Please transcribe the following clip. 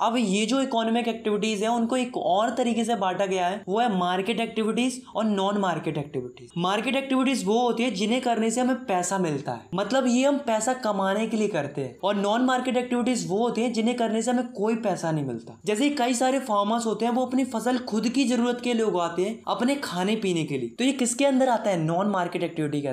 अब ये जो इकोनॉमिक एक्टिविटीज है उनको एक और तरीके से बांटा गया है वो है मार्केट एक्टिविटीज और non market activities market activities वो होती है जिन्हें करने से हमें पैसा मिलता है मतलब ये हम पैसा कमाने के लिए करते हैं और नॉन मार्केट एक्टिविटीज वो होती है जिन्हें करने से हमें कोई पैसा नहीं मिलता जैसे कई सारे फार्मर्स होते हैं वो अपनी फसल खुद की जरूरत के लिए उगाते हैं अपने खाने पीने के लिए तो ये किसके अंदर आता है नॉन मार्केट एक्टिविटी के